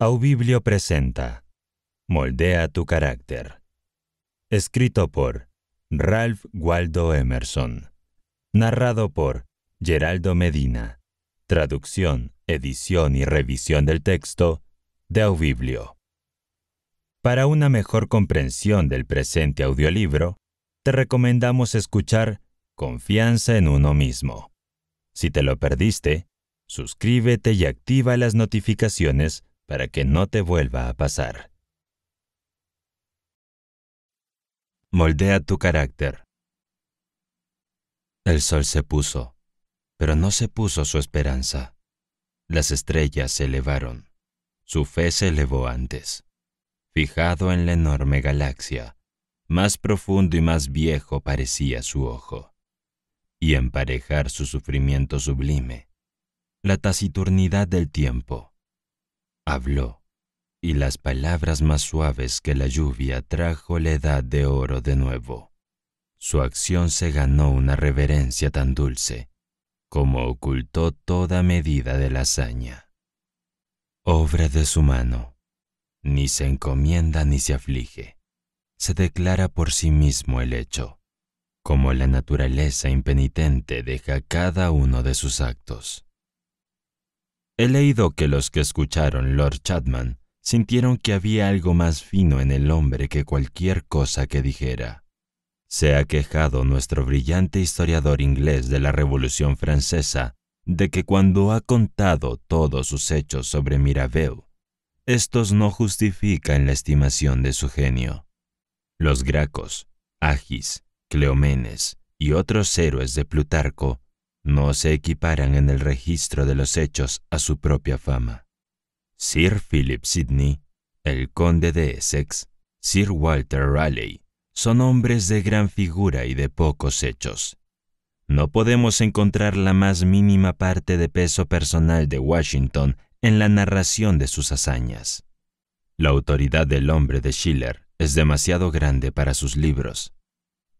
Auviblio. presenta Moldea tu carácter. Escrito por Ralph Waldo Emerson. Narrado por Geraldo Medina. Traducción, edición y revisión del texto de Aubiblio. Para una mejor comprensión del presente audiolibro, te recomendamos escuchar Confianza en uno mismo. Si te lo perdiste, suscríbete y activa las notificaciones para que no te vuelva a pasar. Moldea tu carácter. El sol se puso, pero no se puso su esperanza. Las estrellas se elevaron. Su fe se elevó antes, fijado en la enorme galaxia. Más profundo y más viejo parecía su ojo, y emparejar su sufrimiento sublime la taciturnidad del tiempo. Habló, y las palabras más suaves que la lluvia trajo la edad de oro de nuevo. Su acción se ganó una reverencia tan dulce, como ocultó toda medida de la hazaña. Obra de su mano, ni se encomienda ni se aflige, se declara por sí mismo el hecho como la naturaleza impenitente deja cada uno de sus actos. He leído que los que escucharon Lord Chapman sintieron que había algo más fino en el hombre que cualquier cosa que dijera. Se ha quejado nuestro brillante historiador inglés de la Revolución Francesa de que cuando ha contado todos sus hechos sobre Mirabeau, estos no justifican la estimación de su genio. Los Gracos, Agis, Cleomenes y otros héroes de Plutarco no se equiparan en el registro de los hechos a su propia fama. Sir Philip Sidney, el conde de Essex, Sir Walter Raleigh, son hombres de gran figura y de pocos hechos. No podemos encontrar la más mínima parte de peso personal de Washington en la narración de sus hazañas. La autoridad del hombre de Schiller es demasiado grande para sus libros,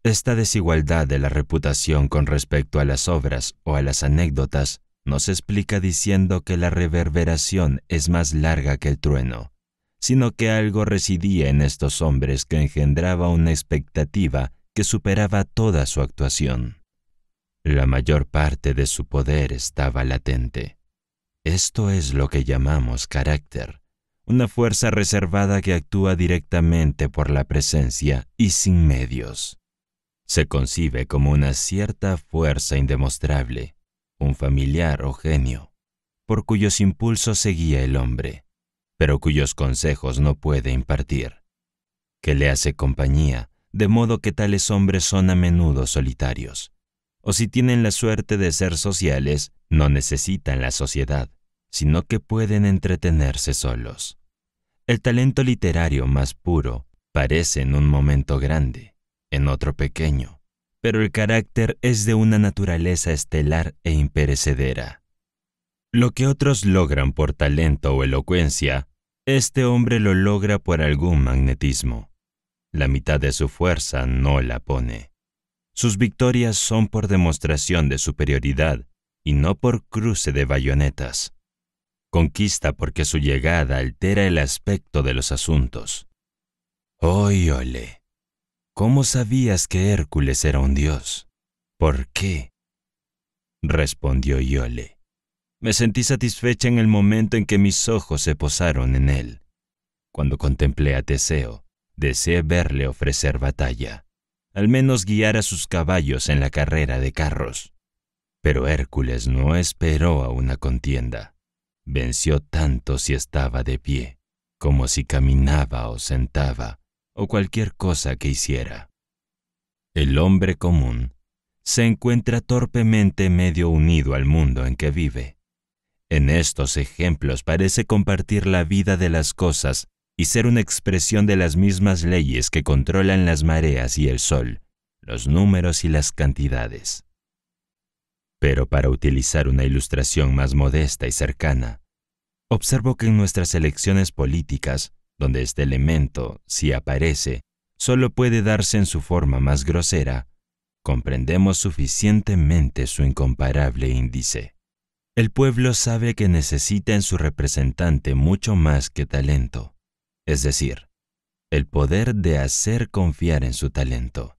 esta desigualdad de la reputación con respecto a las obras o a las anécdotas nos explica diciendo que la reverberación es más larga que el trueno, sino que algo residía en estos hombres que engendraba una expectativa que superaba toda su actuación. La mayor parte de su poder estaba latente. Esto es lo que llamamos carácter, una fuerza reservada que actúa directamente por la presencia y sin medios se concibe como una cierta fuerza indemostrable, un familiar o genio, por cuyos impulsos se guía el hombre, pero cuyos consejos no puede impartir, que le hace compañía, de modo que tales hombres son a menudo solitarios, o si tienen la suerte de ser sociales, no necesitan la sociedad, sino que pueden entretenerse solos. El talento literario más puro parece en un momento grande, en otro pequeño, pero el carácter es de una naturaleza estelar e imperecedera. Lo que otros logran por talento o elocuencia, este hombre lo logra por algún magnetismo. La mitad de su fuerza no la pone. Sus victorias son por demostración de superioridad y no por cruce de bayonetas. Conquista porque su llegada altera el aspecto de los asuntos. ole. ¿Cómo sabías que Hércules era un dios? ¿Por qué? respondió Iole. Me sentí satisfecha en el momento en que mis ojos se posaron en él. Cuando contemplé a Teseo, deseé verle ofrecer batalla, al menos guiar a sus caballos en la carrera de carros. Pero Hércules no esperó a una contienda. Venció tanto si estaba de pie, como si caminaba o sentaba, o cualquier cosa que hiciera. El hombre común se encuentra torpemente medio unido al mundo en que vive. En estos ejemplos parece compartir la vida de las cosas y ser una expresión de las mismas leyes que controlan las mareas y el sol, los números y las cantidades. Pero para utilizar una ilustración más modesta y cercana, observo que en nuestras elecciones políticas donde este elemento, si aparece, solo puede darse en su forma más grosera, comprendemos suficientemente su incomparable índice. El pueblo sabe que necesita en su representante mucho más que talento, es decir, el poder de hacer confiar en su talento.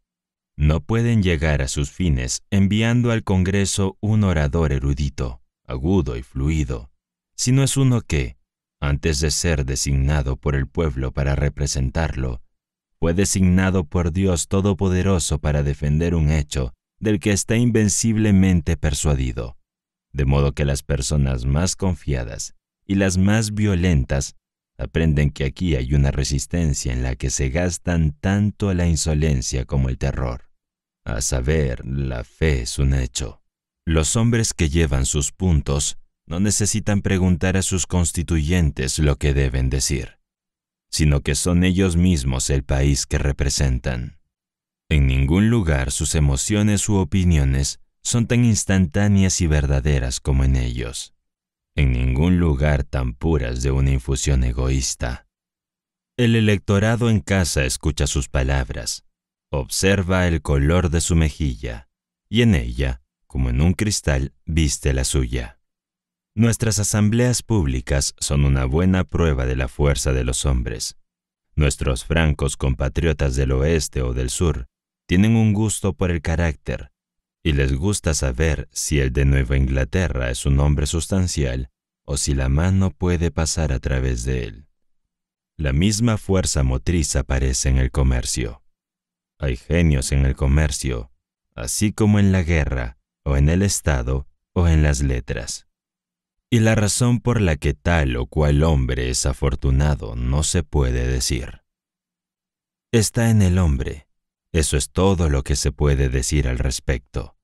No pueden llegar a sus fines enviando al Congreso un orador erudito, agudo y fluido, sino es uno que, antes de ser designado por el pueblo para representarlo, fue designado por Dios Todopoderoso para defender un hecho del que está invenciblemente persuadido, de modo que las personas más confiadas y las más violentas aprenden que aquí hay una resistencia en la que se gastan tanto la insolencia como el terror. A saber, la fe es un hecho. Los hombres que llevan sus puntos no necesitan preguntar a sus constituyentes lo que deben decir, sino que son ellos mismos el país que representan. En ningún lugar sus emociones u opiniones son tan instantáneas y verdaderas como en ellos. En ningún lugar tan puras de una infusión egoísta. El electorado en casa escucha sus palabras, observa el color de su mejilla, y en ella, como en un cristal, viste la suya. Nuestras asambleas públicas son una buena prueba de la fuerza de los hombres. Nuestros francos compatriotas del oeste o del sur tienen un gusto por el carácter y les gusta saber si el de Nueva Inglaterra es un hombre sustancial o si la mano puede pasar a través de él. La misma fuerza motriz aparece en el comercio. Hay genios en el comercio, así como en la guerra, o en el Estado, o en las letras y la razón por la que tal o cual hombre es afortunado no se puede decir. Está en el hombre, eso es todo lo que se puede decir al respecto.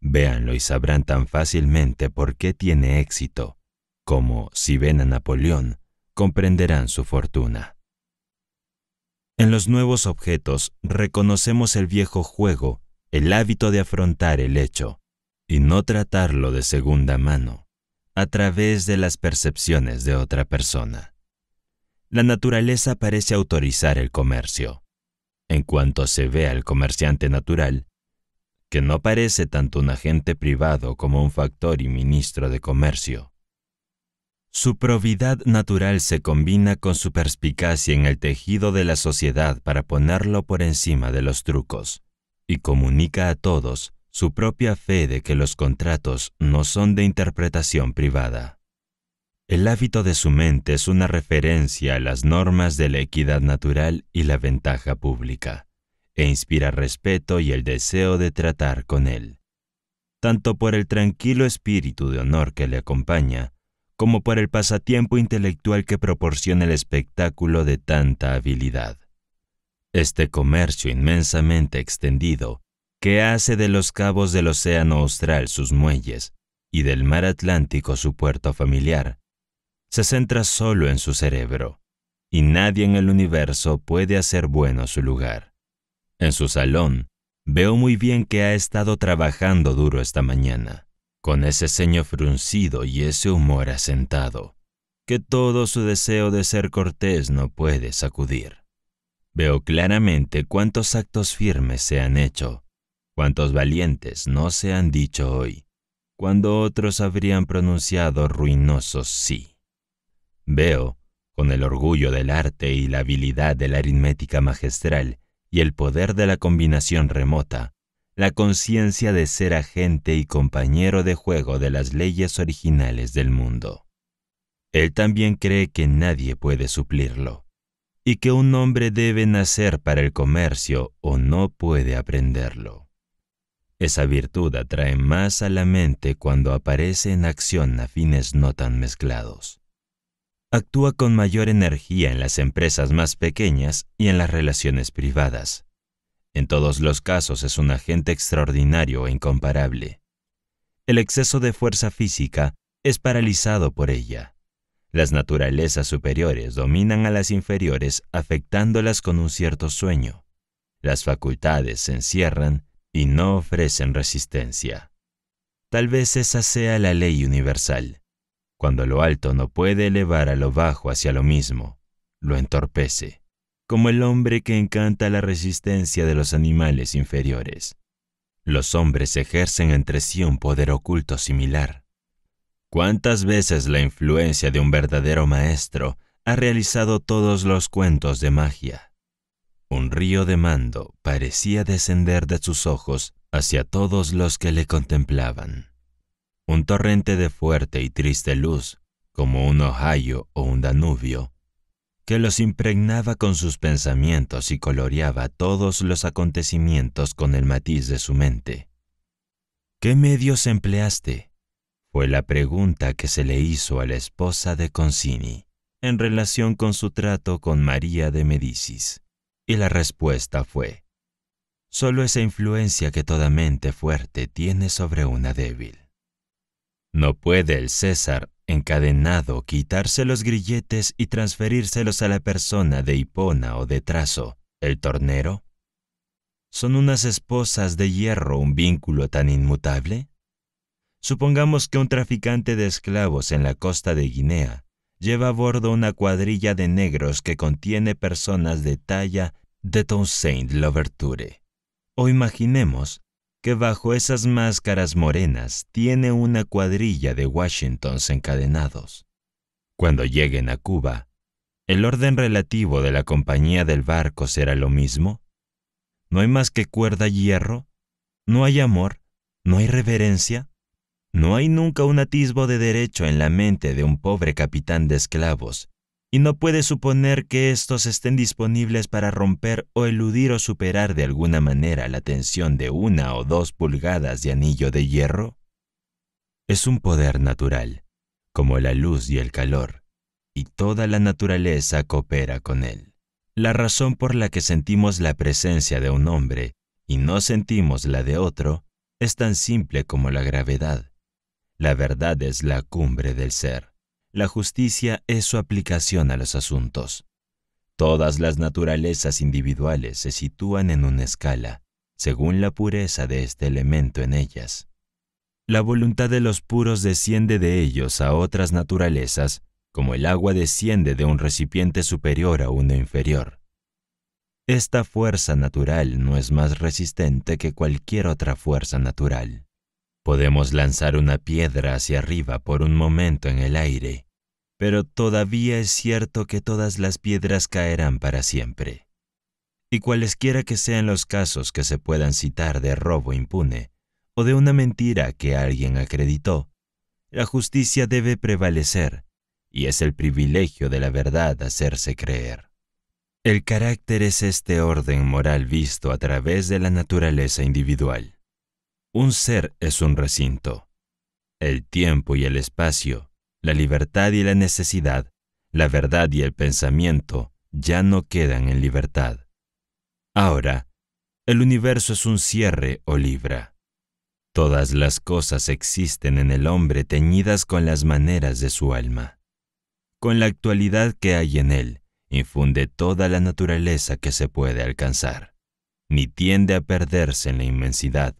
Véanlo y sabrán tan fácilmente por qué tiene éxito, como si ven a Napoleón, comprenderán su fortuna. En los nuevos objetos reconocemos el viejo juego, el hábito de afrontar el hecho, y no tratarlo de segunda mano, a través de las percepciones de otra persona. La naturaleza parece autorizar el comercio. En cuanto se ve al comerciante natural, que no parece tanto un agente privado como un factor y ministro de comercio. Su probidad natural se combina con su perspicacia en el tejido de la sociedad para ponerlo por encima de los trucos, y comunica a todos su propia fe de que los contratos no son de interpretación privada. El hábito de su mente es una referencia a las normas de la equidad natural y la ventaja pública, e inspira respeto y el deseo de tratar con él, tanto por el tranquilo espíritu de honor que le acompaña, como por el pasatiempo intelectual que proporciona el espectáculo de tanta habilidad. Este comercio inmensamente extendido que hace de los cabos del Océano Austral sus muelles y del mar Atlántico su puerto familiar, se centra solo en su cerebro, y nadie en el universo puede hacer bueno su lugar. En su salón, veo muy bien que ha estado trabajando duro esta mañana, con ese ceño fruncido y ese humor asentado, que todo su deseo de ser cortés no puede sacudir. Veo claramente cuántos actos firmes se han hecho, Cuántos valientes no se han dicho hoy, cuando otros habrían pronunciado ruinosos sí. Veo, con el orgullo del arte y la habilidad de la aritmética magistral y el poder de la combinación remota, la conciencia de ser agente y compañero de juego de las leyes originales del mundo. Él también cree que nadie puede suplirlo, y que un hombre debe nacer para el comercio o no puede aprenderlo. Esa virtud atrae más a la mente cuando aparece en acción a fines no tan mezclados. Actúa con mayor energía en las empresas más pequeñas y en las relaciones privadas. En todos los casos es un agente extraordinario e incomparable. El exceso de fuerza física es paralizado por ella. Las naturalezas superiores dominan a las inferiores afectándolas con un cierto sueño. Las facultades se encierran y no ofrecen resistencia. Tal vez esa sea la ley universal. Cuando lo alto no puede elevar a lo bajo hacia lo mismo, lo entorpece, como el hombre que encanta la resistencia de los animales inferiores. Los hombres ejercen entre sí un poder oculto similar. ¿Cuántas veces la influencia de un verdadero maestro ha realizado todos los cuentos de magia? Un río de mando parecía descender de sus ojos hacia todos los que le contemplaban. Un torrente de fuerte y triste luz, como un Ohio o un Danubio, que los impregnaba con sus pensamientos y coloreaba todos los acontecimientos con el matiz de su mente. ¿Qué medios empleaste? fue la pregunta que se le hizo a la esposa de Concini en relación con su trato con María de Medicis. Y la respuesta fue, solo esa influencia que toda mente fuerte tiene sobre una débil. No puede el César, encadenado, quitarse los grilletes y transferírselos a la persona de Hipona o de Trazo, el tornero. ¿Son unas esposas de hierro un vínculo tan inmutable? Supongamos que un traficante de esclavos en la costa de Guinea lleva a bordo una cuadrilla de negros que contiene personas de talla de Toussaint Louverture. O imaginemos que bajo esas máscaras morenas tiene una cuadrilla de Washingtons encadenados. Cuando lleguen a Cuba, ¿el orden relativo de la compañía del barco será lo mismo? ¿No hay más que cuerda y hierro? ¿No hay amor? ¿No hay reverencia? ¿No hay nunca un atisbo de derecho en la mente de un pobre capitán de esclavos y no puede suponer que estos estén disponibles para romper o eludir o superar de alguna manera la tensión de una o dos pulgadas de anillo de hierro? Es un poder natural, como la luz y el calor, y toda la naturaleza coopera con él. La razón por la que sentimos la presencia de un hombre y no sentimos la de otro es tan simple como la gravedad. La verdad es la cumbre del ser la justicia es su aplicación a los asuntos. Todas las naturalezas individuales se sitúan en una escala, según la pureza de este elemento en ellas. La voluntad de los puros desciende de ellos a otras naturalezas, como el agua desciende de un recipiente superior a uno inferior. Esta fuerza natural no es más resistente que cualquier otra fuerza natural. Podemos lanzar una piedra hacia arriba por un momento en el aire, pero todavía es cierto que todas las piedras caerán para siempre. Y cualesquiera que sean los casos que se puedan citar de robo impune o de una mentira que alguien acreditó, la justicia debe prevalecer y es el privilegio de la verdad hacerse creer. El carácter es este orden moral visto a través de la naturaleza individual. Un ser es un recinto. El tiempo y el espacio, la libertad y la necesidad, la verdad y el pensamiento ya no quedan en libertad. Ahora, el universo es un cierre o libra. Todas las cosas existen en el hombre teñidas con las maneras de su alma. Con la actualidad que hay en él, infunde toda la naturaleza que se puede alcanzar, ni tiende a perderse en la inmensidad,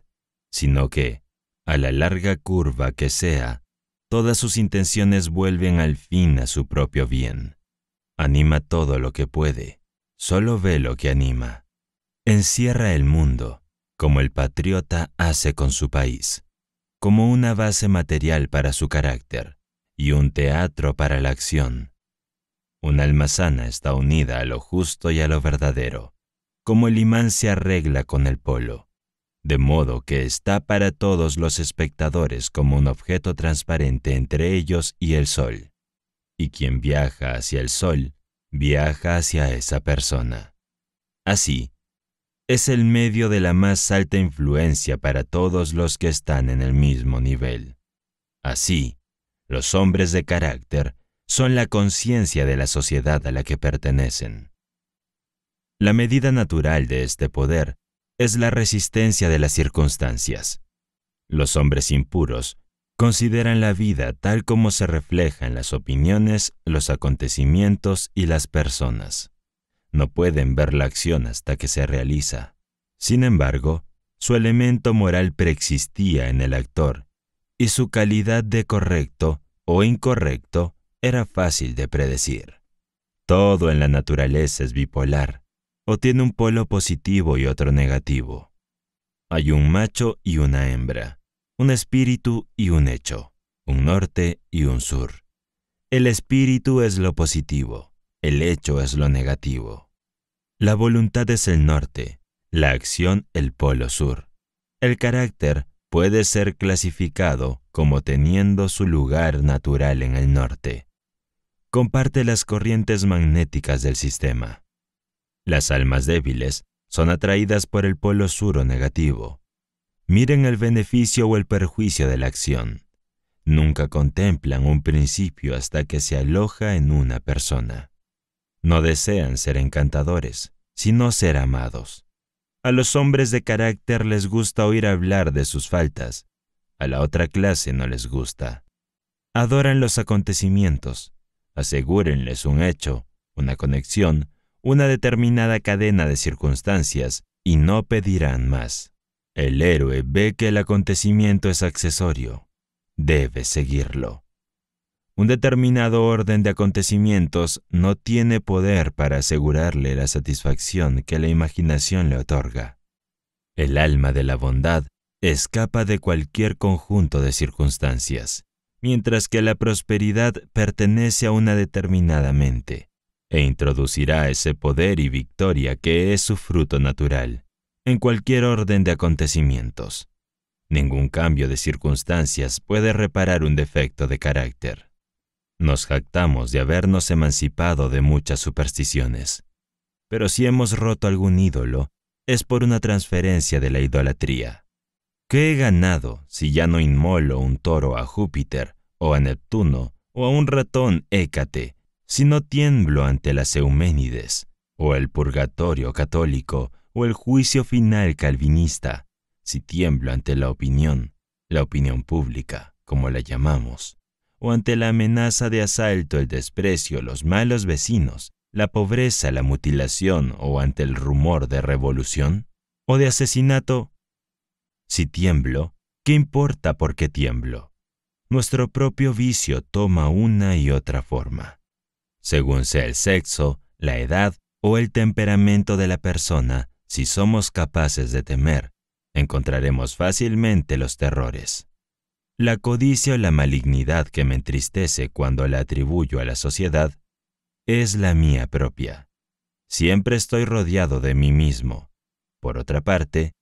sino que, a la larga curva que sea, todas sus intenciones vuelven al fin a su propio bien. Anima todo lo que puede, solo ve lo que anima. Encierra el mundo, como el patriota hace con su país, como una base material para su carácter y un teatro para la acción. Un alma sana está unida a lo justo y a lo verdadero, como el imán se arregla con el polo de modo que está para todos los espectadores como un objeto transparente entre ellos y el sol. Y quien viaja hacia el sol, viaja hacia esa persona. Así, es el medio de la más alta influencia para todos los que están en el mismo nivel. Así, los hombres de carácter son la conciencia de la sociedad a la que pertenecen. La medida natural de este poder es la resistencia de las circunstancias. Los hombres impuros consideran la vida tal como se refleja en las opiniones, los acontecimientos y las personas. No pueden ver la acción hasta que se realiza. Sin embargo, su elemento moral preexistía en el actor, y su calidad de correcto o incorrecto era fácil de predecir. Todo en la naturaleza es bipolar o tiene un polo positivo y otro negativo. Hay un macho y una hembra, un espíritu y un hecho, un norte y un sur. El espíritu es lo positivo, el hecho es lo negativo. La voluntad es el norte, la acción el polo sur. El carácter puede ser clasificado como teniendo su lugar natural en el norte. Comparte las corrientes magnéticas del sistema. Las almas débiles son atraídas por el polo suro negativo. Miren el beneficio o el perjuicio de la acción. Nunca contemplan un principio hasta que se aloja en una persona. No desean ser encantadores, sino ser amados. A los hombres de carácter les gusta oír hablar de sus faltas, a la otra clase no les gusta. Adoran los acontecimientos, asegúrenles un hecho, una conexión, una determinada cadena de circunstancias y no pedirán más. El héroe ve que el acontecimiento es accesorio. Debe seguirlo. Un determinado orden de acontecimientos no tiene poder para asegurarle la satisfacción que la imaginación le otorga. El alma de la bondad escapa de cualquier conjunto de circunstancias, mientras que la prosperidad pertenece a una determinada mente e introducirá ese poder y victoria que es su fruto natural en cualquier orden de acontecimientos. Ningún cambio de circunstancias puede reparar un defecto de carácter. Nos jactamos de habernos emancipado de muchas supersticiones, pero si hemos roto algún ídolo, es por una transferencia de la idolatría. ¿Qué he ganado si ya no inmolo un toro a Júpiter o a Neptuno o a un ratón Hécate si no tiemblo ante las Euménides, o el purgatorio católico, o el juicio final calvinista, si tiemblo ante la opinión, la opinión pública, como la llamamos, o ante la amenaza de asalto, el desprecio, los malos vecinos, la pobreza, la mutilación, o ante el rumor de revolución, o de asesinato, si tiemblo, ¿qué importa por qué tiemblo? Nuestro propio vicio toma una y otra forma según sea el sexo, la edad o el temperamento de la persona, si somos capaces de temer, encontraremos fácilmente los terrores. La codicia o la malignidad que me entristece cuando la atribuyo a la sociedad es la mía propia. Siempre estoy rodeado de mí mismo. Por otra parte,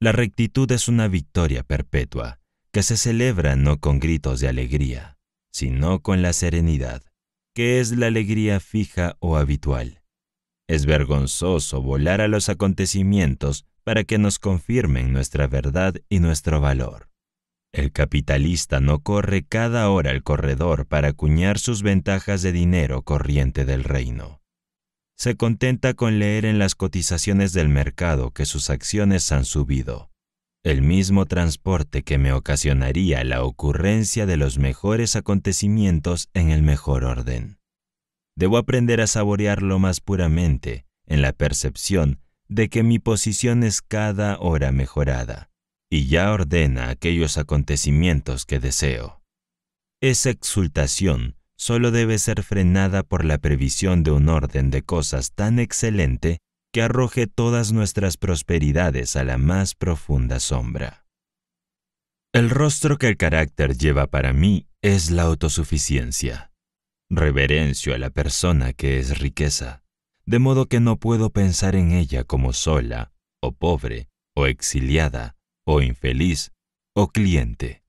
la rectitud es una victoria perpetua, que se celebra no con gritos de alegría, sino con la serenidad, que es la alegría fija o habitual. Es vergonzoso volar a los acontecimientos para que nos confirmen nuestra verdad y nuestro valor. El capitalista no corre cada hora al corredor para acuñar sus ventajas de dinero corriente del reino. Se contenta con leer en las cotizaciones del mercado que sus acciones han subido, el mismo transporte que me ocasionaría la ocurrencia de los mejores acontecimientos en el mejor orden. Debo aprender a saborearlo más puramente, en la percepción de que mi posición es cada hora mejorada, y ya ordena aquellos acontecimientos que deseo. Esa exultación solo debe ser frenada por la previsión de un orden de cosas tan excelente arroje todas nuestras prosperidades a la más profunda sombra. El rostro que el carácter lleva para mí es la autosuficiencia. Reverencio a la persona que es riqueza, de modo que no puedo pensar en ella como sola, o pobre, o exiliada, o infeliz, o cliente,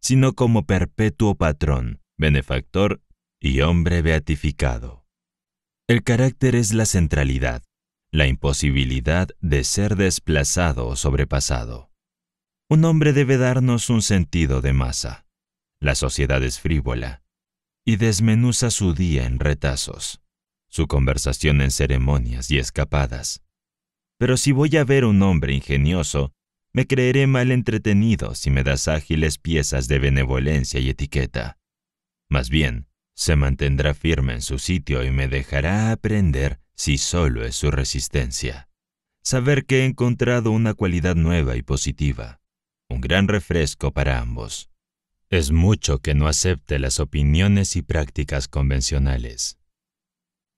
sino como perpetuo patrón, benefactor y hombre beatificado. El carácter es la centralidad, la imposibilidad de ser desplazado o sobrepasado. Un hombre debe darnos un sentido de masa. La sociedad es frívola y desmenuza su día en retazos, su conversación en ceremonias y escapadas. Pero si voy a ver un hombre ingenioso, me creeré mal entretenido si me das ágiles piezas de benevolencia y etiqueta. Más bien, se mantendrá firme en su sitio y me dejará aprender si solo es su resistencia. Saber que he encontrado una cualidad nueva y positiva, un gran refresco para ambos. Es mucho que no acepte las opiniones y prácticas convencionales.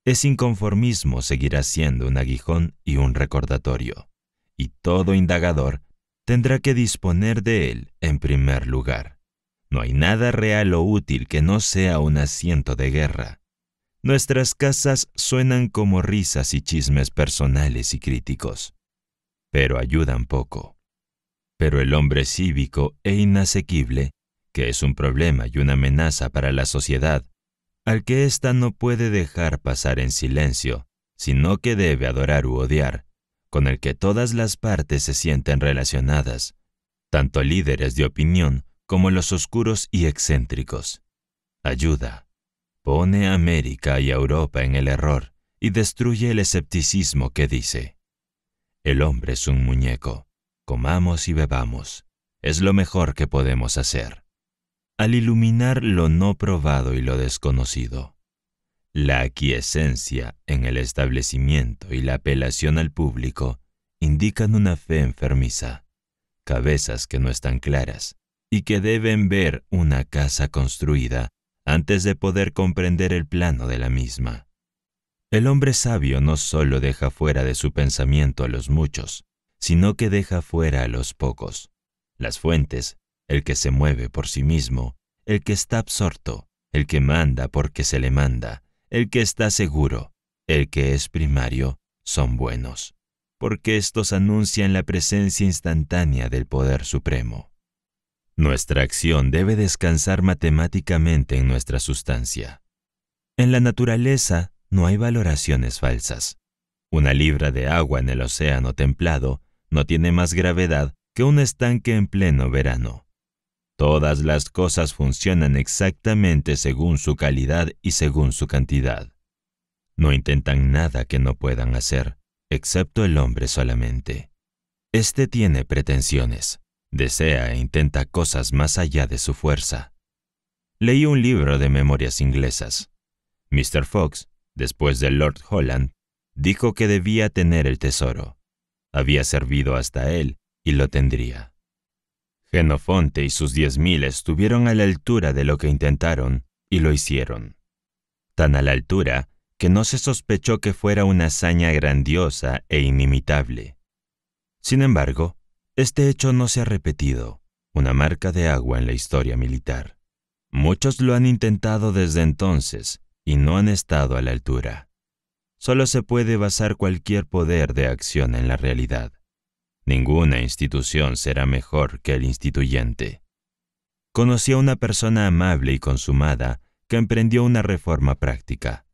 Es inconformismo seguirá siendo un aguijón y un recordatorio, y todo indagador tendrá que disponer de él en primer lugar. No hay nada real o útil que no sea un asiento de guerra. Nuestras casas suenan como risas y chismes personales y críticos, pero ayudan poco. Pero el hombre cívico e inasequible, que es un problema y una amenaza para la sociedad, al que ésta no puede dejar pasar en silencio, sino que debe adorar u odiar, con el que todas las partes se sienten relacionadas, tanto líderes de opinión como los oscuros y excéntricos. Ayuda. Pone a América y a Europa en el error y destruye el escepticismo que dice. El hombre es un muñeco. Comamos y bebamos. Es lo mejor que podemos hacer. Al iluminar lo no probado y lo desconocido. La aquiescencia en el establecimiento y la apelación al público indican una fe enfermiza, cabezas que no están claras, y que deben ver una casa construida antes de poder comprender el plano de la misma. El hombre sabio no solo deja fuera de su pensamiento a los muchos, sino que deja fuera a los pocos. Las fuentes, el que se mueve por sí mismo, el que está absorto, el que manda porque se le manda, el que está seguro, el que es primario, son buenos, porque estos anuncian la presencia instantánea del poder supremo. Nuestra acción debe descansar matemáticamente en nuestra sustancia. En la naturaleza no hay valoraciones falsas. Una libra de agua en el océano templado no tiene más gravedad que un estanque en pleno verano. Todas las cosas funcionan exactamente según su calidad y según su cantidad. No intentan nada que no puedan hacer, excepto el hombre solamente. Este tiene pretensiones desea e intenta cosas más allá de su fuerza. Leí un libro de memorias inglesas. Mr. Fox, después de Lord Holland, dijo que debía tener el tesoro. Había servido hasta él y lo tendría. Genofonte y sus diez mil estuvieron a la altura de lo que intentaron y lo hicieron. Tan a la altura que no se sospechó que fuera una hazaña grandiosa e inimitable. Sin embargo, este hecho no se ha repetido, una marca de agua en la historia militar. Muchos lo han intentado desde entonces y no han estado a la altura. Solo se puede basar cualquier poder de acción en la realidad. Ninguna institución será mejor que el instituyente. Conocí a una persona amable y consumada que emprendió una reforma práctica,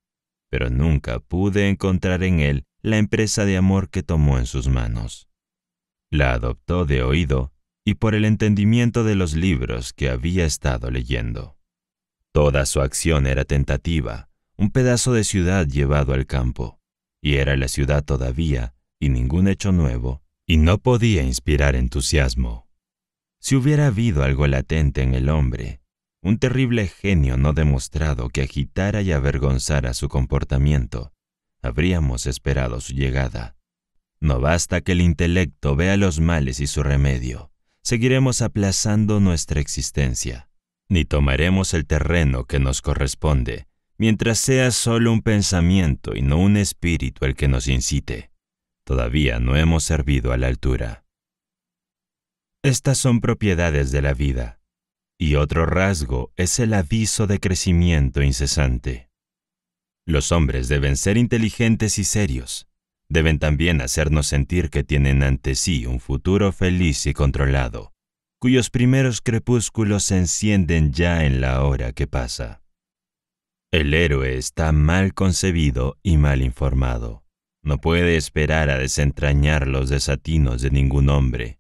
pero nunca pude encontrar en él la empresa de amor que tomó en sus manos. La adoptó de oído y por el entendimiento de los libros que había estado leyendo. Toda su acción era tentativa, un pedazo de ciudad llevado al campo, y era la ciudad todavía, y ningún hecho nuevo, y no podía inspirar entusiasmo. Si hubiera habido algo latente en el hombre, un terrible genio no demostrado que agitara y avergonzara su comportamiento, habríamos esperado su llegada. No basta que el intelecto vea los males y su remedio. Seguiremos aplazando nuestra existencia, ni tomaremos el terreno que nos corresponde, mientras sea solo un pensamiento y no un espíritu el que nos incite. Todavía no hemos servido a la altura. Estas son propiedades de la vida, y otro rasgo es el aviso de crecimiento incesante. Los hombres deben ser inteligentes y serios, deben también hacernos sentir que tienen ante sí un futuro feliz y controlado, cuyos primeros crepúsculos se encienden ya en la hora que pasa. El héroe está mal concebido y mal informado. No puede esperar a desentrañar los desatinos de ningún hombre.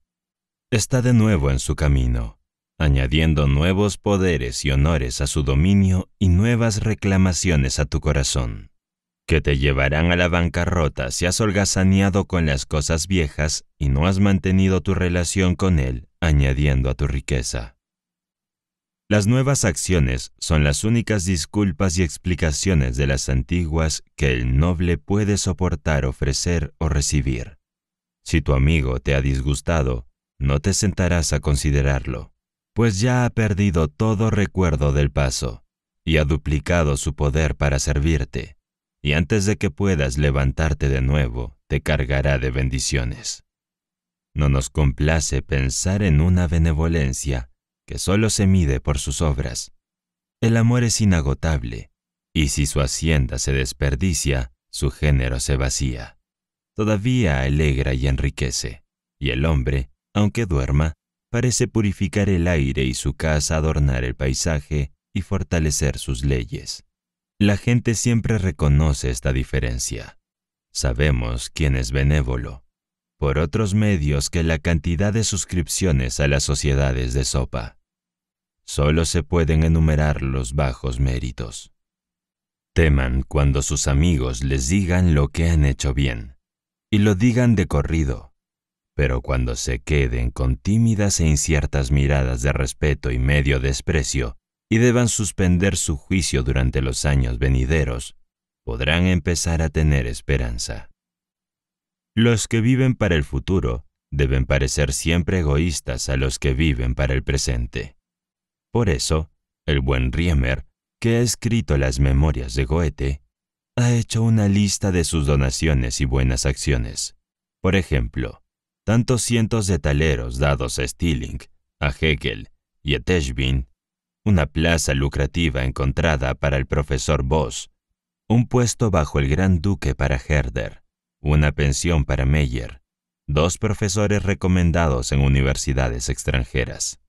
Está de nuevo en su camino, añadiendo nuevos poderes y honores a su dominio y nuevas reclamaciones a tu corazón que te llevarán a la bancarrota si has holgazaneado con las cosas viejas y no has mantenido tu relación con Él, añadiendo a tu riqueza. Las nuevas acciones son las únicas disculpas y explicaciones de las antiguas que el noble puede soportar ofrecer o recibir. Si tu amigo te ha disgustado, no te sentarás a considerarlo, pues ya ha perdido todo recuerdo del paso y ha duplicado su poder para servirte y antes de que puedas levantarte de nuevo, te cargará de bendiciones. No nos complace pensar en una benevolencia que solo se mide por sus obras. El amor es inagotable, y si su hacienda se desperdicia, su género se vacía. Todavía alegra y enriquece, y el hombre, aunque duerma, parece purificar el aire y su casa adornar el paisaje y fortalecer sus leyes. La gente siempre reconoce esta diferencia. Sabemos quién es benévolo, por otros medios que la cantidad de suscripciones a las sociedades de sopa. Solo se pueden enumerar los bajos méritos. Teman cuando sus amigos les digan lo que han hecho bien, y lo digan de corrido, pero cuando se queden con tímidas e inciertas miradas de respeto y medio desprecio, y deban suspender su juicio durante los años venideros, podrán empezar a tener esperanza. Los que viven para el futuro deben parecer siempre egoístas a los que viven para el presente. Por eso, el buen Riemer, que ha escrito las memorias de Goethe, ha hecho una lista de sus donaciones y buenas acciones. Por ejemplo, tantos cientos de taleros dados a Stilling, a Hegel y a Teshvin, una plaza lucrativa encontrada para el profesor Voss, un puesto bajo el gran duque para Herder, una pensión para Meyer, dos profesores recomendados en universidades extranjeras.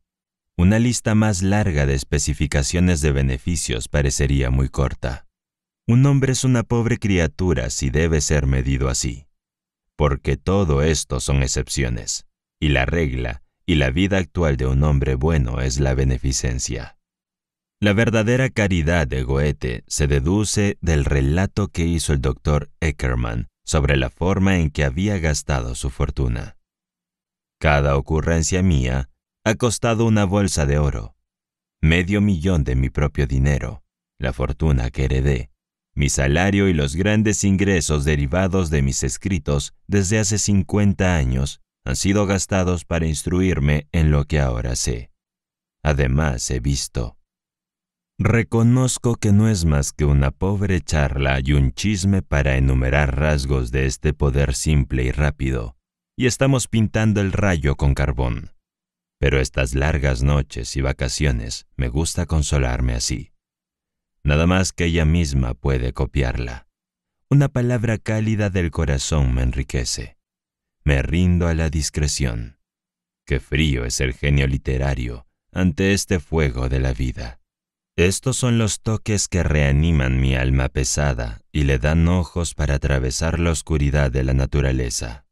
Una lista más larga de especificaciones de beneficios parecería muy corta. Un hombre es una pobre criatura si debe ser medido así, porque todo esto son excepciones, y la regla y la vida actual de un hombre bueno es la beneficencia. La verdadera caridad de Goethe se deduce del relato que hizo el doctor Eckermann sobre la forma en que había gastado su fortuna. Cada ocurrencia mía ha costado una bolsa de oro, medio millón de mi propio dinero, la fortuna que heredé, mi salario y los grandes ingresos derivados de mis escritos desde hace 50 años han sido gastados para instruirme en lo que ahora sé. Además he visto, Reconozco que no es más que una pobre charla y un chisme para enumerar rasgos de este poder simple y rápido, y estamos pintando el rayo con carbón. Pero estas largas noches y vacaciones me gusta consolarme así. Nada más que ella misma puede copiarla. Una palabra cálida del corazón me enriquece. Me rindo a la discreción. Qué frío es el genio literario ante este fuego de la vida. Estos son los toques que reaniman mi alma pesada y le dan ojos para atravesar la oscuridad de la naturaleza.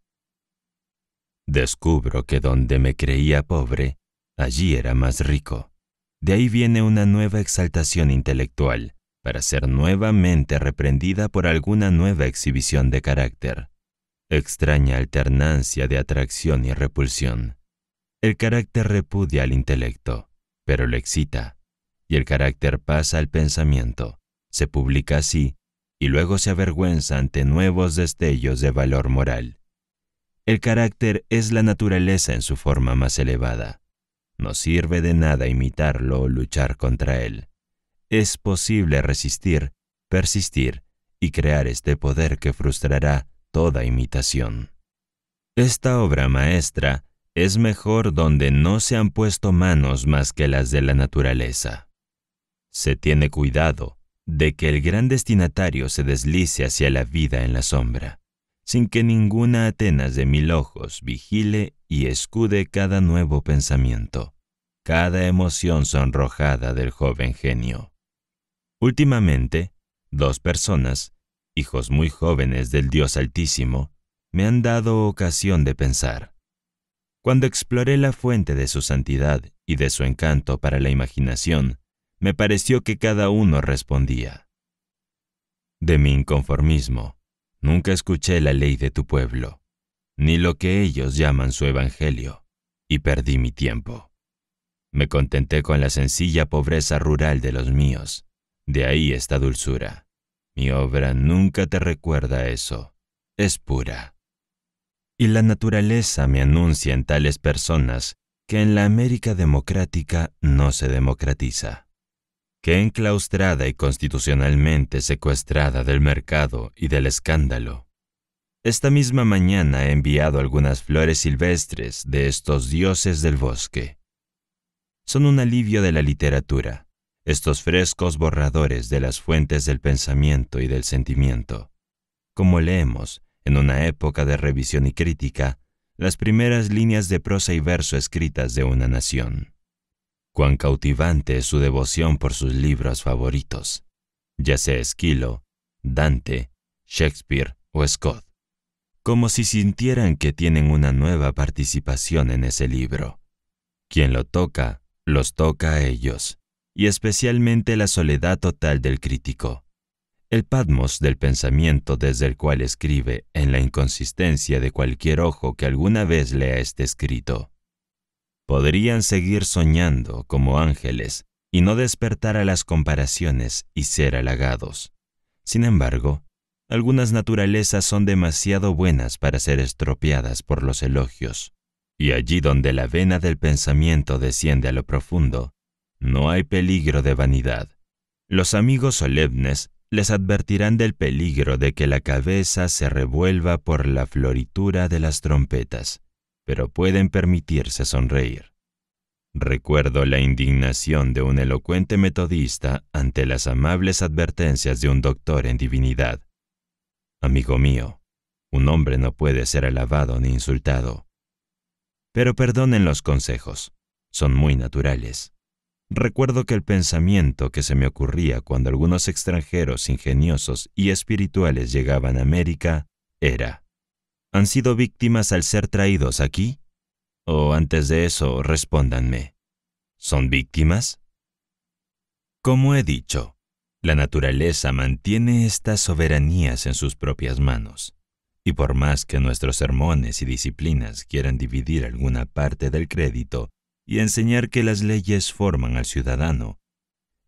Descubro que donde me creía pobre, allí era más rico. De ahí viene una nueva exaltación intelectual, para ser nuevamente reprendida por alguna nueva exhibición de carácter. Extraña alternancia de atracción y repulsión. El carácter repudia al intelecto, pero lo excita y el carácter pasa al pensamiento. Se publica así y luego se avergüenza ante nuevos destellos de valor moral. El carácter es la naturaleza en su forma más elevada. No sirve de nada imitarlo o luchar contra él. Es posible resistir, persistir y crear este poder que frustrará toda imitación. Esta obra maestra es mejor donde no se han puesto manos más que las de la naturaleza se tiene cuidado de que el gran destinatario se deslice hacia la vida en la sombra, sin que ninguna Atenas de mil ojos vigile y escude cada nuevo pensamiento, cada emoción sonrojada del joven genio. Últimamente, dos personas, hijos muy jóvenes del Dios Altísimo, me han dado ocasión de pensar. Cuando exploré la fuente de su santidad y de su encanto para la imaginación, me pareció que cada uno respondía. De mi inconformismo, nunca escuché la ley de tu pueblo, ni lo que ellos llaman su evangelio, y perdí mi tiempo. Me contenté con la sencilla pobreza rural de los míos, de ahí esta dulzura. Mi obra nunca te recuerda eso, es pura. Y la naturaleza me anuncia en tales personas que en la América democrática no se democratiza que enclaustrada y constitucionalmente secuestrada del mercado y del escándalo, esta misma mañana he enviado algunas flores silvestres de estos dioses del bosque. Son un alivio de la literatura, estos frescos borradores de las fuentes del pensamiento y del sentimiento. Como leemos, en una época de revisión y crítica, las primeras líneas de prosa y verso escritas de una nación. Cuán cautivante es su devoción por sus libros favoritos, ya sea Esquilo, Dante, Shakespeare o Scott, como si sintieran que tienen una nueva participación en ese libro. Quien lo toca, los toca a ellos, y especialmente la soledad total del crítico. El Patmos del pensamiento desde el cual escribe en la inconsistencia de cualquier ojo que alguna vez lea este escrito podrían seguir soñando como ángeles y no despertar a las comparaciones y ser halagados. Sin embargo, algunas naturalezas son demasiado buenas para ser estropeadas por los elogios, y allí donde la vena del pensamiento desciende a lo profundo, no hay peligro de vanidad. Los amigos solemnes les advertirán del peligro de que la cabeza se revuelva por la floritura de las trompetas pero pueden permitirse sonreír. Recuerdo la indignación de un elocuente metodista ante las amables advertencias de un doctor en divinidad. Amigo mío, un hombre no puede ser alabado ni insultado. Pero perdonen los consejos, son muy naturales. Recuerdo que el pensamiento que se me ocurría cuando algunos extranjeros ingeniosos y espirituales llegaban a América era, han sido víctimas al ser traídos aquí? O antes de eso, respóndanme, ¿son víctimas? Como he dicho, la naturaleza mantiene estas soberanías en sus propias manos, y por más que nuestros sermones y disciplinas quieran dividir alguna parte del crédito y enseñar que las leyes forman al ciudadano,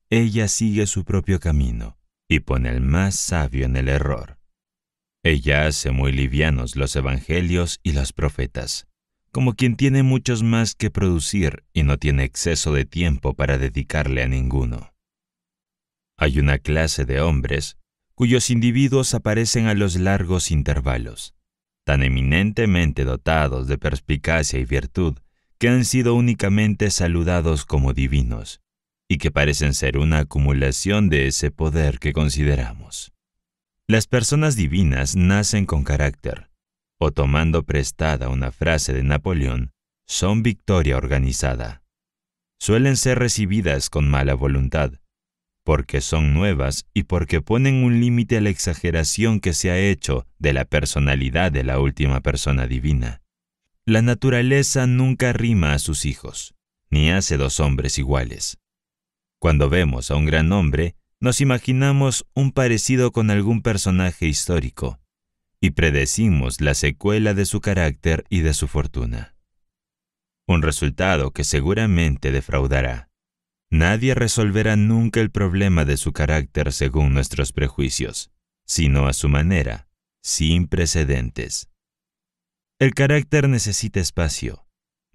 ella sigue su propio camino y pone al más sabio en el error. Ella hace muy livianos los evangelios y los profetas, como quien tiene muchos más que producir y no tiene exceso de tiempo para dedicarle a ninguno. Hay una clase de hombres cuyos individuos aparecen a los largos intervalos, tan eminentemente dotados de perspicacia y virtud que han sido únicamente saludados como divinos, y que parecen ser una acumulación de ese poder que consideramos. Las personas divinas nacen con carácter, o tomando prestada una frase de Napoleón, son victoria organizada. Suelen ser recibidas con mala voluntad, porque son nuevas y porque ponen un límite a la exageración que se ha hecho de la personalidad de la última persona divina. La naturaleza nunca rima a sus hijos, ni hace dos hombres iguales. Cuando vemos a un gran hombre, nos imaginamos un parecido con algún personaje histórico y predecimos la secuela de su carácter y de su fortuna. Un resultado que seguramente defraudará. Nadie resolverá nunca el problema de su carácter según nuestros prejuicios, sino a su manera, sin precedentes. El carácter necesita espacio,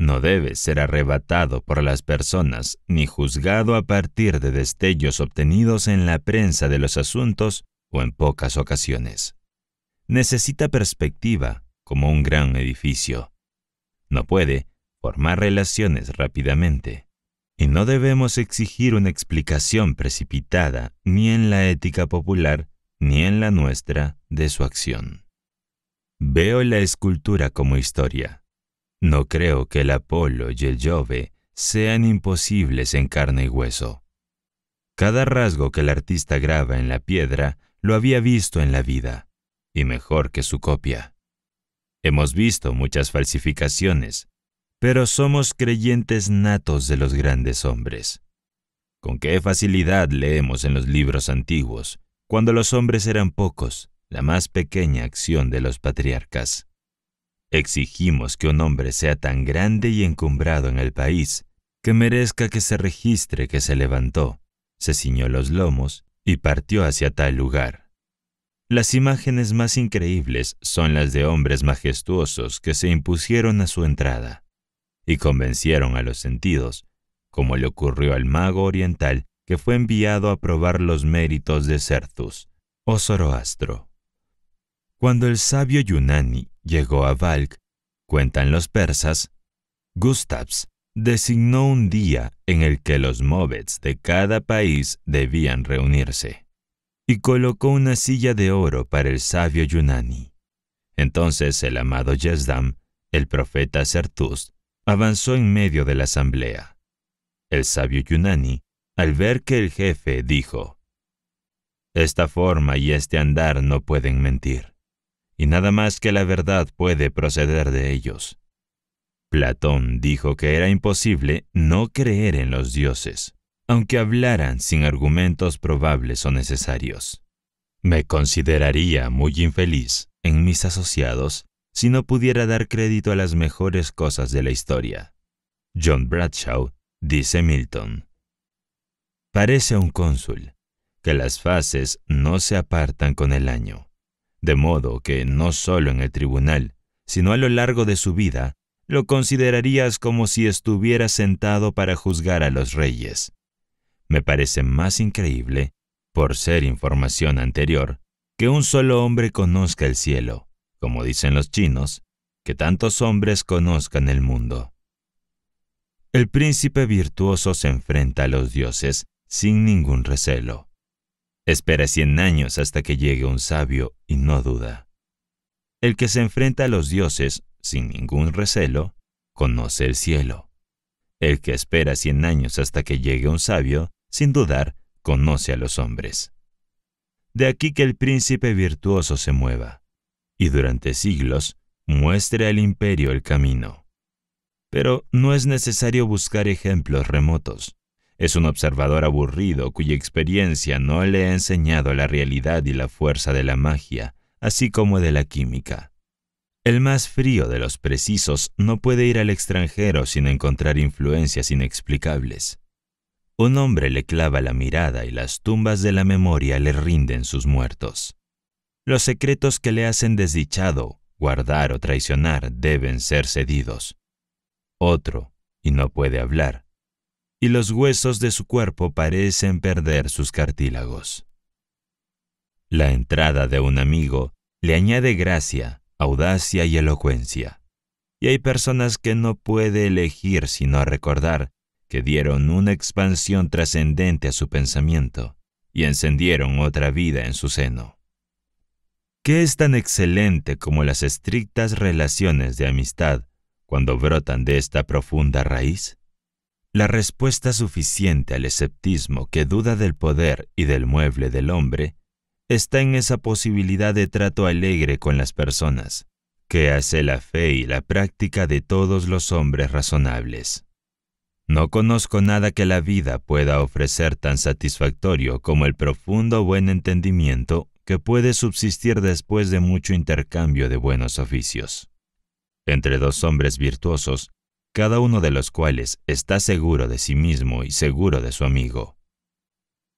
no debe ser arrebatado por las personas ni juzgado a partir de destellos obtenidos en la prensa de los asuntos o en pocas ocasiones. Necesita perspectiva, como un gran edificio. No puede formar relaciones rápidamente. Y no debemos exigir una explicación precipitada ni en la ética popular ni en la nuestra de su acción. Veo la escultura como historia no creo que el Apolo y el Jove sean imposibles en carne y hueso. Cada rasgo que el artista graba en la piedra lo había visto en la vida, y mejor que su copia. Hemos visto muchas falsificaciones, pero somos creyentes natos de los grandes hombres. Con qué facilidad leemos en los libros antiguos, cuando los hombres eran pocos, la más pequeña acción de los patriarcas. Exigimos que un hombre sea tan grande y encumbrado en el país que merezca que se registre que se levantó, se ciñó los lomos y partió hacia tal lugar. Las imágenes más increíbles son las de hombres majestuosos que se impusieron a su entrada y convencieron a los sentidos, como le ocurrió al mago oriental que fue enviado a probar los méritos de Certus o Zoroastro. Cuando el sabio Yunani llegó a Valk, cuentan los persas, Gustavs designó un día en el que los móvets de cada país debían reunirse, y colocó una silla de oro para el sabio Yunani. Entonces el amado Yesdam, el profeta Sertus, avanzó en medio de la asamblea. El sabio Yunani, al ver que el jefe dijo, Esta forma y este andar no pueden mentir y nada más que la verdad puede proceder de ellos. Platón dijo que era imposible no creer en los dioses, aunque hablaran sin argumentos probables o necesarios. Me consideraría muy infeliz en mis asociados si no pudiera dar crédito a las mejores cosas de la historia. John Bradshaw, dice Milton. Parece un cónsul, que las fases no se apartan con el año de modo que no solo en el tribunal, sino a lo largo de su vida, lo considerarías como si estuviera sentado para juzgar a los reyes. Me parece más increíble, por ser información anterior, que un solo hombre conozca el cielo, como dicen los chinos, que tantos hombres conozcan el mundo. El príncipe virtuoso se enfrenta a los dioses sin ningún recelo. Espera cien años hasta que llegue un sabio y no duda. El que se enfrenta a los dioses sin ningún recelo, conoce el cielo. El que espera cien años hasta que llegue un sabio, sin dudar, conoce a los hombres. De aquí que el príncipe virtuoso se mueva, y durante siglos muestre al imperio el camino. Pero no es necesario buscar ejemplos remotos. Es un observador aburrido cuya experiencia no le ha enseñado la realidad y la fuerza de la magia, así como de la química. El más frío de los precisos no puede ir al extranjero sin encontrar influencias inexplicables. Un hombre le clava la mirada y las tumbas de la memoria le rinden sus muertos. Los secretos que le hacen desdichado, guardar o traicionar deben ser cedidos. Otro, y no puede hablar, y los huesos de su cuerpo parecen perder sus cartílagos. La entrada de un amigo le añade gracia, audacia y elocuencia. Y hay personas que no puede elegir sino recordar que dieron una expansión trascendente a su pensamiento y encendieron otra vida en su seno. ¿Qué es tan excelente como las estrictas relaciones de amistad cuando brotan de esta profunda raíz? La respuesta suficiente al esceptismo que duda del poder y del mueble del hombre está en esa posibilidad de trato alegre con las personas, que hace la fe y la práctica de todos los hombres razonables. No conozco nada que la vida pueda ofrecer tan satisfactorio como el profundo buen entendimiento que puede subsistir después de mucho intercambio de buenos oficios. Entre dos hombres virtuosos, cada uno de los cuales está seguro de sí mismo y seguro de su amigo.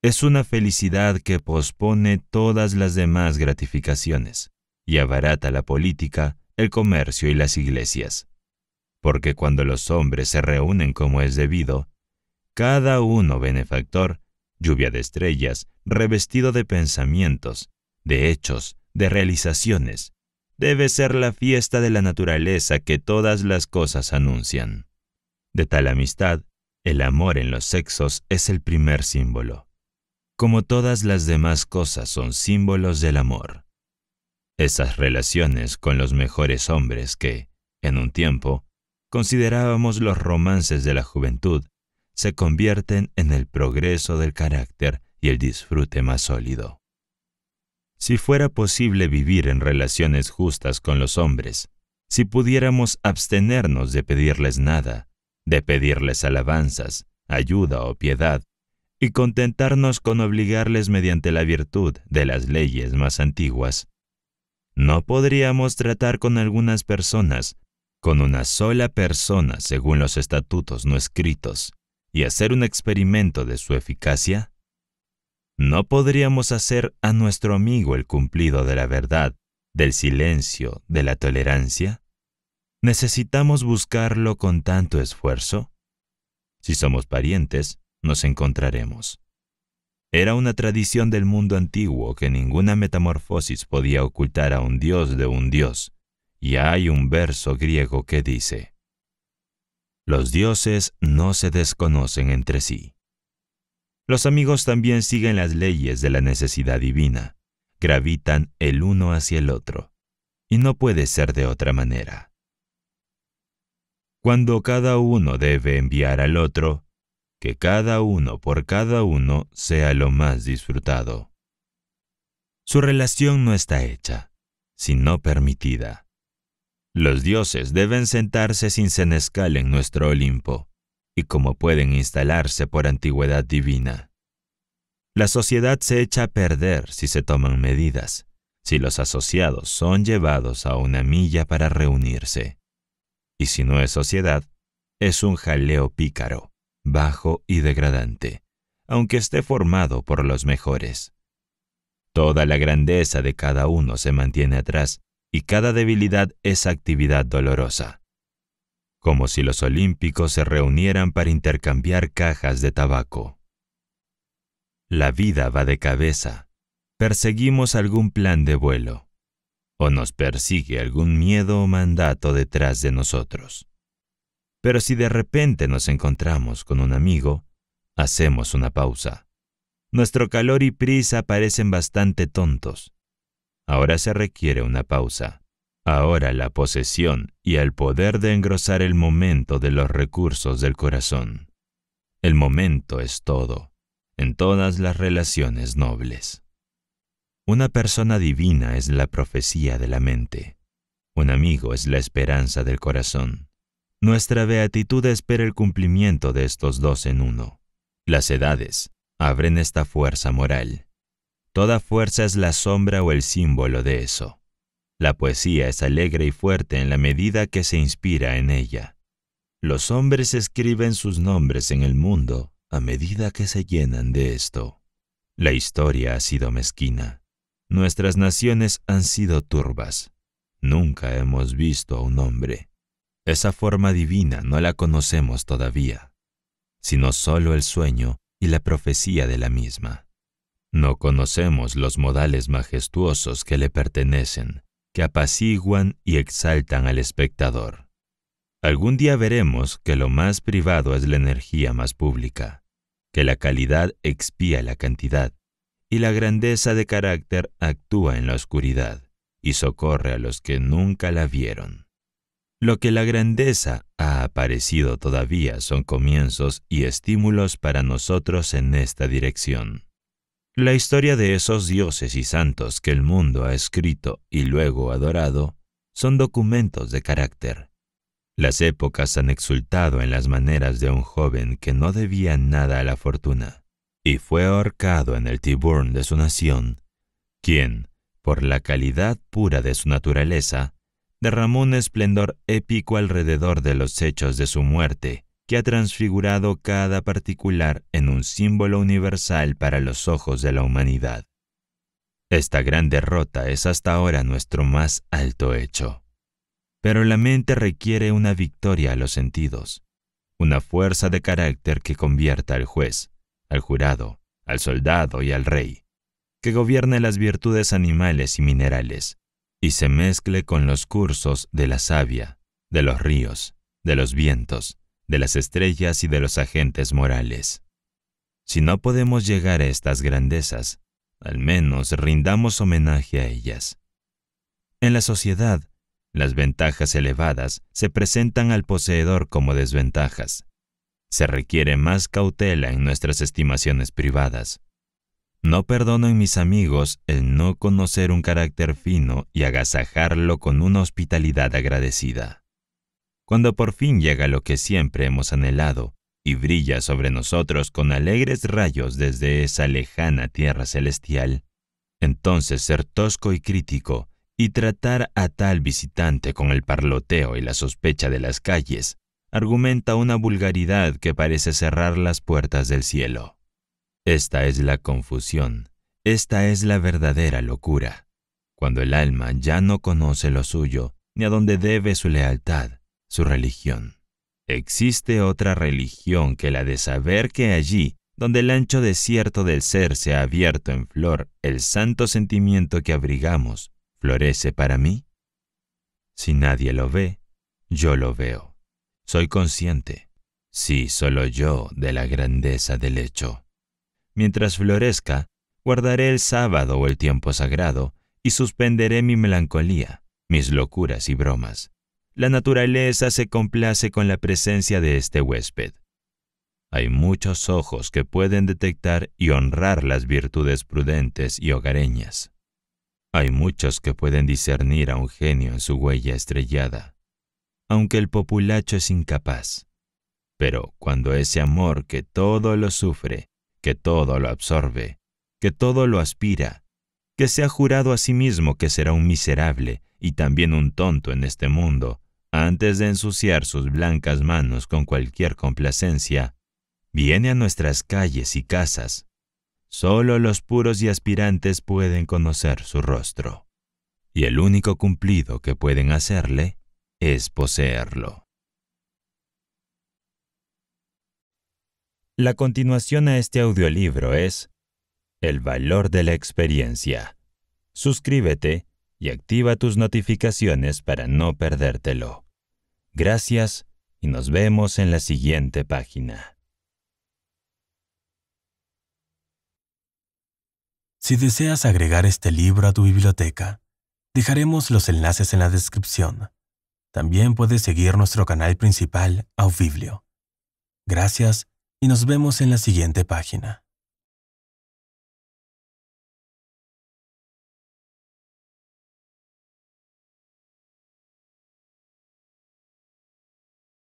Es una felicidad que pospone todas las demás gratificaciones y abarata la política, el comercio y las iglesias. Porque cuando los hombres se reúnen como es debido, cada uno benefactor, lluvia de estrellas, revestido de pensamientos, de hechos, de realizaciones, debe ser la fiesta de la naturaleza que todas las cosas anuncian. De tal amistad, el amor en los sexos es el primer símbolo. Como todas las demás cosas son símbolos del amor. Esas relaciones con los mejores hombres que, en un tiempo, considerábamos los romances de la juventud, se convierten en el progreso del carácter y el disfrute más sólido si fuera posible vivir en relaciones justas con los hombres, si pudiéramos abstenernos de pedirles nada, de pedirles alabanzas, ayuda o piedad, y contentarnos con obligarles mediante la virtud de las leyes más antiguas. No podríamos tratar con algunas personas, con una sola persona según los estatutos no escritos, y hacer un experimento de su eficacia? no podríamos hacer a nuestro amigo el cumplido de la verdad, del silencio, de la tolerancia? ¿Necesitamos buscarlo con tanto esfuerzo? Si somos parientes, nos encontraremos. Era una tradición del mundo antiguo que ninguna metamorfosis podía ocultar a un dios de un dios, y hay un verso griego que dice, Los dioses no se desconocen entre sí. Los amigos también siguen las leyes de la necesidad divina, gravitan el uno hacia el otro, y no puede ser de otra manera. Cuando cada uno debe enviar al otro, que cada uno por cada uno sea lo más disfrutado. Su relación no está hecha, sino permitida. Los dioses deben sentarse sin senescal en nuestro Olimpo y cómo pueden instalarse por antigüedad divina. La sociedad se echa a perder si se toman medidas, si los asociados son llevados a una milla para reunirse. Y si no es sociedad, es un jaleo pícaro, bajo y degradante, aunque esté formado por los mejores. Toda la grandeza de cada uno se mantiene atrás y cada debilidad es actividad dolorosa como si los olímpicos se reunieran para intercambiar cajas de tabaco. La vida va de cabeza. Perseguimos algún plan de vuelo, o nos persigue algún miedo o mandato detrás de nosotros. Pero si de repente nos encontramos con un amigo, hacemos una pausa. Nuestro calor y prisa parecen bastante tontos. Ahora se requiere una pausa ahora la posesión y el poder de engrosar el momento de los recursos del corazón. El momento es todo, en todas las relaciones nobles. Una persona divina es la profecía de la mente. Un amigo es la esperanza del corazón. Nuestra beatitud espera el cumplimiento de estos dos en uno. Las edades abren esta fuerza moral. Toda fuerza es la sombra o el símbolo de eso. La poesía es alegre y fuerte en la medida que se inspira en ella. Los hombres escriben sus nombres en el mundo a medida que se llenan de esto. La historia ha sido mezquina. Nuestras naciones han sido turbas. Nunca hemos visto a un hombre. Esa forma divina no la conocemos todavía, sino solo el sueño y la profecía de la misma. No conocemos los modales majestuosos que le pertenecen, que apaciguan y exaltan al espectador. Algún día veremos que lo más privado es la energía más pública, que la calidad expía la cantidad, y la grandeza de carácter actúa en la oscuridad y socorre a los que nunca la vieron. Lo que la grandeza ha aparecido todavía son comienzos y estímulos para nosotros en esta dirección. La historia de esos dioses y santos que el mundo ha escrito y luego adorado son documentos de carácter. Las épocas han exultado en las maneras de un joven que no debía nada a la fortuna y fue ahorcado en el Tiburón de su nación, quien, por la calidad pura de su naturaleza, derramó un esplendor épico alrededor de los hechos de su muerte que ha transfigurado cada particular en un símbolo universal para los ojos de la humanidad. Esta gran derrota es hasta ahora nuestro más alto hecho. Pero la mente requiere una victoria a los sentidos, una fuerza de carácter que convierta al juez, al jurado, al soldado y al rey, que gobierne las virtudes animales y minerales, y se mezcle con los cursos de la savia, de los ríos, de los vientos, de las estrellas y de los agentes morales. Si no podemos llegar a estas grandezas, al menos rindamos homenaje a ellas. En la sociedad, las ventajas elevadas se presentan al poseedor como desventajas. Se requiere más cautela en nuestras estimaciones privadas. No perdono en mis amigos el no conocer un carácter fino y agasajarlo con una hospitalidad agradecida cuando por fin llega lo que siempre hemos anhelado y brilla sobre nosotros con alegres rayos desde esa lejana tierra celestial. Entonces ser tosco y crítico y tratar a tal visitante con el parloteo y la sospecha de las calles argumenta una vulgaridad que parece cerrar las puertas del cielo. Esta es la confusión, esta es la verdadera locura, cuando el alma ya no conoce lo suyo ni a dónde debe su lealtad, su religión. Existe otra religión que la de saber que allí, donde el ancho desierto del ser se ha abierto en flor, el santo sentimiento que abrigamos florece para mí. Si nadie lo ve, yo lo veo. Soy consciente, sí solo yo, de la grandeza del hecho. Mientras florezca, guardaré el sábado o el tiempo sagrado y suspenderé mi melancolía, mis locuras y bromas la naturaleza se complace con la presencia de este huésped. Hay muchos ojos que pueden detectar y honrar las virtudes prudentes y hogareñas. Hay muchos que pueden discernir a un genio en su huella estrellada, aunque el populacho es incapaz. Pero cuando ese amor que todo lo sufre, que todo lo absorbe, que todo lo aspira, que se ha jurado a sí mismo que será un miserable y también un tonto en este mundo, antes de ensuciar sus blancas manos con cualquier complacencia, viene a nuestras calles y casas. Solo los puros y aspirantes pueden conocer su rostro, y el único cumplido que pueden hacerle es poseerlo. La continuación a este audiolibro es El valor de la experiencia. Suscríbete y activa tus notificaciones para no perdértelo. Gracias y nos vemos en la siguiente página. Si deseas agregar este libro a tu biblioteca, dejaremos los enlaces en la descripción. También puedes seguir nuestro canal principal, Aubiblio. Gracias y nos vemos en la siguiente página.